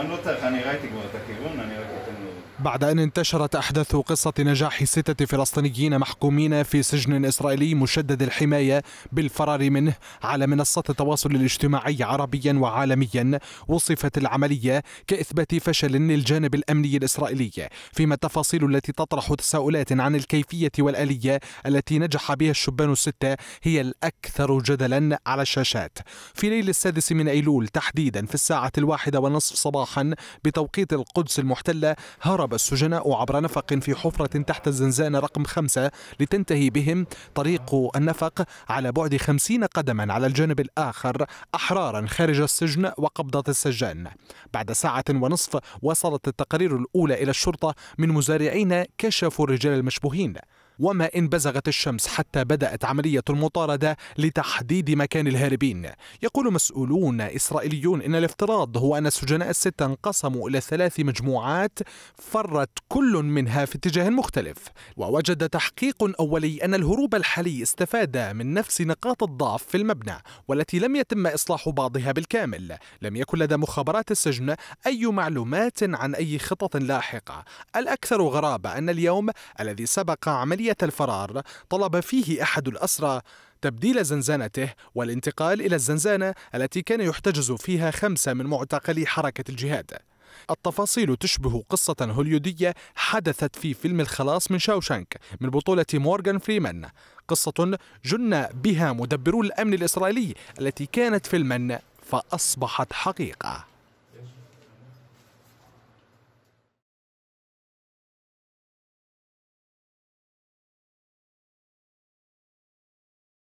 אני לא צריך, אני ראיתי כבר את הכיוון, אני רק... بعد أن انتشرت أحداث قصة نجاح ستة فلسطينيين محكومين في سجن إسرائيلي مشدد الحماية بالفرار منه على منصات التواصل الاجتماعي عربيا وعالميا وصفت العملية كإثبات فشل للجانب الأمني الإسرائيلي فيما التفاصيل التي تطرح تساؤلات عن الكيفية والآلية التي نجح بها الشبان الستة هي الأكثر جدلا على الشاشات في ليل السادس من أيلول تحديدا في الساعة الواحدة ونصف صباحا بتوقيت القدس المحتلة هرب السجناء عبر نفق في حفرة تحت الزنزانة رقم خمسة لتنتهي بهم طريق النفق على بعد خمسين قدما على الجانب الآخر أحرارا خارج السجن وقبضة السجان بعد ساعة ونصف وصلت التقارير الأولى إلى الشرطة من مزارعين كشفوا الرجال المشبوهين وما إن بزغت الشمس حتى بدأت عملية المطاردة لتحديد مكان الهاربين يقول مسؤولون إسرائيليون إن الافتراض هو أن السجناء الستة انقسموا إلى ثلاث مجموعات فرت كل منها في اتجاه مختلف ووجد تحقيق أولي أن الهروب الحالي استفاد من نفس نقاط الضعف في المبنى والتي لم يتم إصلاح بعضها بالكامل لم يكن لدى مخابرات السجن أي معلومات عن أي خطط لاحقة الأكثر غرابة أن اليوم الذي سبق عملية عملية الفرار طلب فيه أحد الأسرى تبديل زنزانته والانتقال إلى الزنزانة التي كان يحتجز فيها خمسة من معتقلي حركة الجهاد التفاصيل تشبه قصة هوليودية حدثت في فيلم الخلاص من شاوشانك من بطولة مورغان فريمان قصة جن بها مدبرو الأمن الإسرائيلي التي كانت فيلما فأصبحت حقيقة